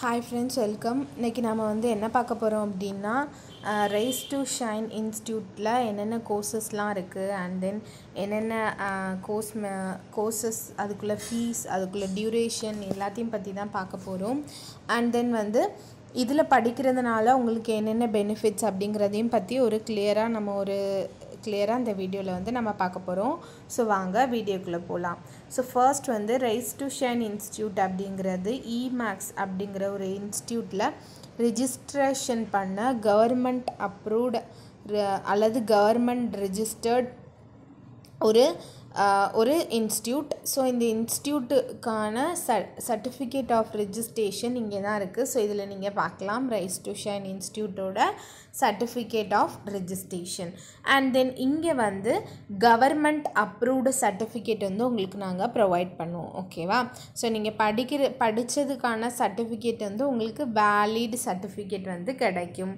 hi friends welcome இன்றைக்கி நம்ம வந்து என்ன பார்க்க போகிறோம் அப்படின்னா ரைஸ் டு ஷைன் இன்ஸ்டியூட்டில் என்னென்ன கோர்சஸ்லாம் இருக்குது அண்ட் தென் என்னென்ன கோர்ஸ் கோர்சஸ் அதுக்குள்ளே ஃபீஸ் அதுக்குள்ளே டியூரேஷன் எல்லாத்தையும் பற்றி தான் பார்க்க போகிறோம் அண்ட் தென் வந்து இதில் படிக்கிறதுனால உங்களுக்கு என்னென்ன பெனிஃபிட்ஸ் அப்படிங்கிறதையும் பற்றி ஒரு கிளியராக நம்ம ஒரு கிளியராக இந்த வீடியோவில் வந்து நம்ம பார்க்க போகிறோம் ஸோ வாங்க வீடியோக்குள்ளே போகலாம் ஸோ ஃபர்ஸ்ட் வந்து ரைஸ் டு ஷைன் இன்ஸ்டியூட் அப்படிங்கிறது இமேக்ஸ் அப்படிங்கிற ஒரு இன்ஸ்டியூட்டில் ரிஜிஸ்ட்ரேஷன் பண்ண கவர்மெண்ட் அப்ரூவ்டு அல்லது கவர்மெண்ட் ரிஜிஸ்டர்ட் ஒரு ஒரு இன்ஸ்டியூட் ஸோ இந்த இன்ஸ்டியூட்டுக்கான ச சர்டிஃபிகேட் ஆஃப் ரிஜிஸ்ட்ரேஷன் இங்கே தான் இருக்குது ஸோ இதில் நீங்கள் பார்க்கலாம் ரைஸ் டு ஷைன் இன்ஸ்டியூட்டோட certificate of registration and then இங்கே வந்து கவர்மெண்ட் அப்ரூவ்டு சர்டிஃபிகேட் வந்து உங்களுக்கு நாங்கள் ப்ரொவைட் பண்ணுவோம் ஓகேவா ஸோ நீங்கள் படிக்கிற படித்ததுக்கான சர்டிஃபிகேட் வந்து உங்களுக்கு வேலிட் சர்டிஃபிகேட் வந்து கிடைக்கும்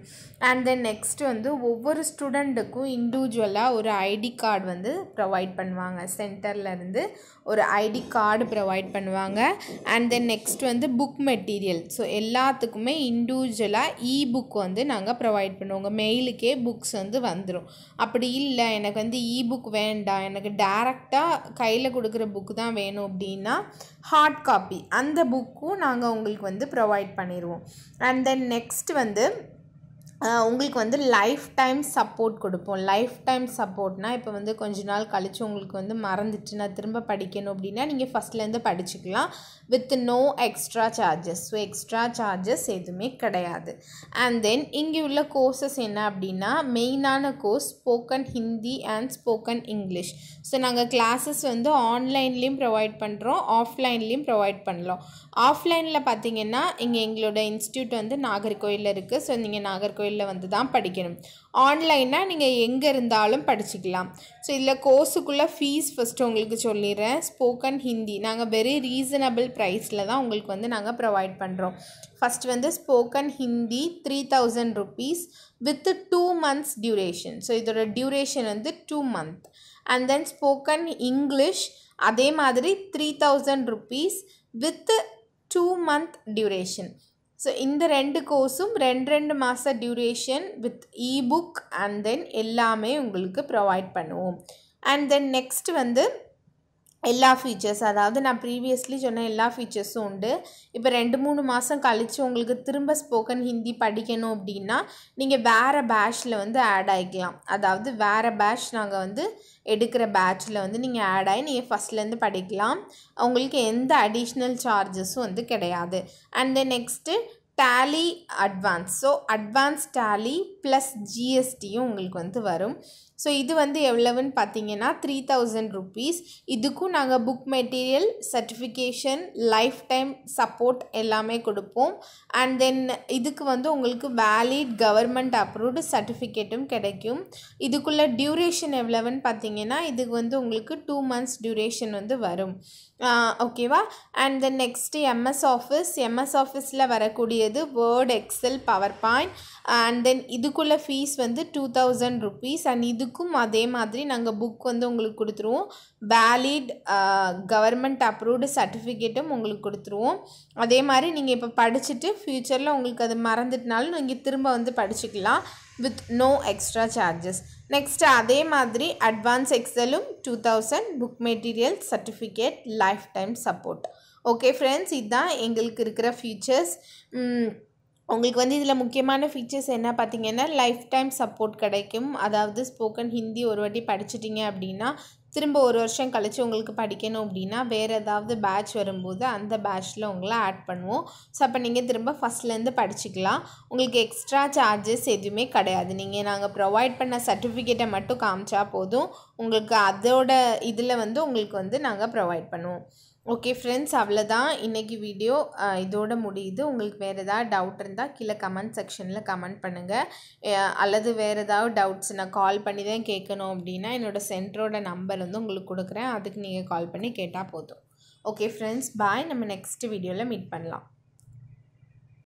அண்ட் தென் நெக்ஸ்ட் வந்து ஒவ்வொரு ஸ்டூடெண்ட்டுக்கும் இண்டிவிஜுவலாக ஒரு ஐடி கார்டு வந்து ப்ரொவைட் பண்ணுவாங்க சென்டர்லேருந்து ஒரு ஐடி கார்டு ப்ரொவைட் பண்ணுவாங்க அண்ட் தென் நெக்ஸ்ட் வந்து புக் மெட்டீரியல் ஸோ எல்லாத்துக்குமே இண்டிவிஜுவலாக இ புக் வந்து நாங்கள் ப்ரொவைட் பண்ணுவோங்க மெயிலுக்கே புக்ஸ் வந்து வந்துடும் அப்படி இல்லை எனக்கு வந்து இ புக் வேண்டாம் எனக்கு டேரெக்டாக கையில் கொடுக்குற புக்கு தான் வேணும் அப்படின்னா ஹார்ட் காப்பி அந்த புக்கும் நாங்கள் உங்களுக்கு வந்து ப்ரொவைட் பண்ணிடுவோம் அண்ட் தென் நெக்ஸ்ட் வந்து உங்களுக்கு வந்து லைஃப் டைம் சப்போர்ட் கொடுப்போம் லைஃப் டைம் சப்போர்ட்னால் இப்போ வந்து கொஞ்ச நாள் கழித்து உங்களுக்கு வந்து மறந்துட்டு நான் திரும்ப படிக்கணும் அப்படின்னா நீங்கள் ஃபஸ்ட்லேருந்து படிச்சுக்கலாம் with no extra charges so extra charges எதுவுமே கிடையாது அண்ட் தென் இங்கே உள்ள கோர்சஸ் என்ன அப்படின்னா மெயினான course spoken Hindi and spoken English so நாங்கள் கிளாஸஸ் வந்து ஆன்லைன்லேயும் ப்ரொவைட் பண்ணுறோம் ஆஃப்லைன்லேயும் ப்ரொவைட் பண்ணலாம் ஆஃப்லைனில் பார்த்தீங்கன்னா இங்கே எங்களோட இன்ஸ்டியூட் வந்து நாகர்கோயிலில் இருக்குது ஸோ நீங்கள் நாகர்கோயில் கோயிலில் வந்து தான் படிக்கணும் ஆன்லைனாக நீங்கள் எங்கே இருந்தாலும் படிச்சுக்கலாம் ஸோ இதில் கோர்ஸுக்குள்ளே ஃபீஸ் ஃபஸ்ட்டு உங்களுக்கு சொல்லிடுறேன் ஸ்போக்கன் ஹிந்தி நாங்கள் வெரி ரீசனபிள் ப்ரைஸில் தான் உங்களுக்கு வந்து நாங்கள் ப்ரொவைட் பண்ணுறோம் ஃபஸ்ட் வந்து spoken Hindi three thousand rupees with two months duration so இதோட டியூரேஷன் வந்து two month and then spoken English அதே மாதிரி three thousand rupees with two month duration so இந்த ரெண்டு கோர்ஸும் ரெண்டு ரெண்டு மாத duration with ebook and then எல்லாமே உங்களுக்கு ப்ரொவைட் பண்ணுவோம் அண்ட் தென் நெக்ஸ்ட் வந்து எல்லா ஃபீச்சர்ஸ் அதாவது நான் ப்ரீவியஸ்லி சொன்ன எல்லா ஃபீச்சர்ஸும் உண்டு இப்போ ரெண்டு மூணு மாதம் கழித்து உங்களுக்கு திரும்ப ஸ்போக்கன் ஹிந்தி படிக்கணும் அப்படின்னா நீங்கள் வேறு பேட்சில் வந்து ஆட் ஆகிக்கலாம் அதாவது வேறு பேட்ச் நாங்கள் வந்து எடுக்கிற பேட்சில் வந்து நீங்கள் ஆட் ஆகி நீங்கள் ஃபஸ்ட்லேருந்து படிக்கலாம் உங்களுக்கு எந்த அடிஷ்னல் சார்ஜஸும் வந்து கிடையாது and then next tally advance so advance tally plus ஜிஎஸ்டியும் உங்களுக்கு வந்து வரும் ஸோ இது வந்து எவ்வளவுன்னு பார்த்தீங்கன்னா த்ரீ தௌசண்ட் ருபீஸ் இதுக்கும் நாங்கள் book material certification lifetime support எல்லாமே கொடுப்போம் அண்ட் தென் இதுக்கு வந்து உங்களுக்கு வேலிட் கவர்மெண்ட் அப்ரூவ்டு சர்டிஃபிகேட்டும் கிடைக்கும் இதுக்குள்ளே டியூரேஷன் எவ்வளவுன்னு பார்த்தீங்கன்னா இதுக்கு வந்து உங்களுக்கு டூ மந்த்ஸ் டியூரேஷன் வந்து வரும் ஓகேவா and then next MS office MS ஆஃபீஸில் வரக்கூடிய எது word excel PowerPoint and then இதுக்குள்ளே ஃபீஸ் வந்து டூ தௌசண்ட் ருபீஸ் அண்ட் இதுக்கும் அதே மாதிரி நாங்கள் புக் வந்து உங்களுக்கு கொடுத்துருவோம் வேலிட் கவர்மெண்ட் அப்ரூவ்டு சர்டிஃபிகேட்டும் உங்களுக்கு கொடுத்துருவோம் அதே மாதிரி நீங்கள் இப்போ படிச்சுட்டு ஃப்யூச்சரில் உங்களுக்கு அது மறந்துட்டனாலும் நீங்கள் திரும்ப வந்து படிச்சுக்கலாம் with no extra charges next அதே மாதிரி அட்வான்ஸ் எக்ஸலும் two thousand book material certificate lifetime support okay friends இதுதான் எங்களுக்கு இருக்கிற ஃபீச்சர்ஸ் உங்களுக்கு வந்து இதில் முக்கியமான ஃபீச்சர்ஸ் என்ன பார்த்தீங்கன்னா லைஃப் டைம் சப்போர்ட் கிடைக்கும் அதாவது ஸ்போக்கன் ஹிந்தி ஒரு வாட்டி படிச்சிட்டிங்க அப்படின்னா திரும்ப ஒரு வருஷம் கழித்து உங்களுக்கு படிக்கணும் அப்படின்னா வேறு ஏதாவது பேட்ச் வரும்போது அந்த பேட்ச்சில் உங்களை ஆட் பண்ணுவோம் ஸோ அப்போ நீங்கள் திரும்ப ஃபஸ்ட்லேருந்து படிச்சுக்கலாம் உங்களுக்கு எக்ஸ்ட்ரா சார்ஜஸ் எதுவுமே கிடையாது நீங்கள் நாங்கள் ப்ரொவைட் பண்ண சர்டிஃபிகேட்டை மட்டும் காமிச்சா போதும் உங்களுக்கு அதோட இதில் வந்து உங்களுக்கு வந்து நாங்கள் ப்ரொவைட் பண்ணுவோம் ஓகே ஃப்ரெண்ட்ஸ் அவ்வளோதான் இன்றைக்கி வீடியோ இதோட முடியுது உங்களுக்கு வேறு ஏதாவது டவுட் இருந்தால் கீழே கமெண்ட் செக்ஷனில் கமெண்ட் பண்ணுங்கள் அல்லது வேறு ஏதாவது டவுட்ஸ் நான் கால் பண்ணி தான் கேட்கணும் அப்படின்னா என்னோடய சென்டரோட நம்பர் வந்து உங்களுக்கு கொடுக்குறேன் அதுக்கு நீங்கள் கால் பண்ணி கேட்டால் போதும் ஓகே ஃப்ரெண்ட்ஸ் பாய் நம்ம நெக்ஸ்ட் வீடியோவில் மீட் பண்ணலாம்